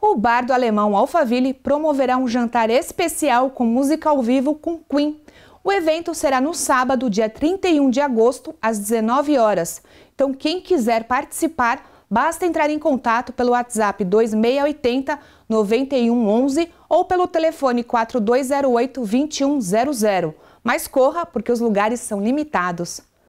O bar do alemão Alphaville promoverá um jantar especial com música ao vivo com Queen. O evento será no sábado, dia 31 de agosto, às 19 horas. Então, quem quiser participar, basta entrar em contato pelo WhatsApp 2680 9111 ou pelo telefone 4208 2100. Mas corra, porque os lugares são limitados.